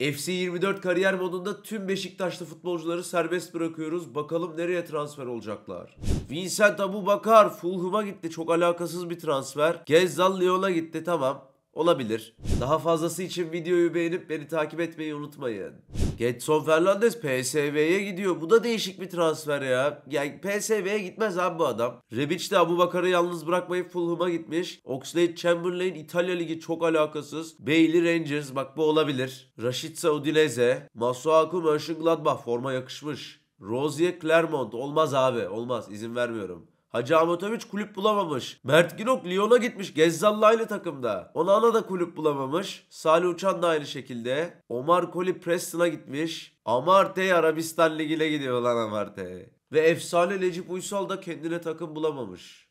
FC24 kariyer modunda tüm Beşiktaşlı futbolcuları serbest bırakıyoruz. Bakalım nereye transfer olacaklar. Vincent Abubakar Fulham'a gitti. Çok alakasız bir transfer. Gezzal Lyon'a gitti tamam. Olabilir. Daha fazlası için videoyu beğenip beni takip etmeyi unutmayın. Getson Fernandez PSV'ye gidiyor. Bu da değişik bir transfer ya. Yani PSV'ye gitmez abi bu adam. Rebic de Abu Bakar'ı yalnız bırakmayıp Fulham'a gitmiş. Oxlade Chamberlain İtalya Ligi çok alakasız. Bailey Rangers bak bu olabilir. Rashica Udinese. Masuaku Mönchengladbach forma yakışmış. Rozier Clermont olmaz abi olmaz izin vermiyorum. Hacı Ahmetoviç kulüp bulamamış. Mert Günok Lyon'a gitmiş. Gezzal'la aynı takımda. Onana da kulüp bulamamış. Salih Uçan da aynı şekilde. Omar Koli Preston'a gitmiş. Amarte Arabistan Ligi'ne gidiyor lan Amarte. Ve efsane Necip Uysal da kendine takım bulamamış.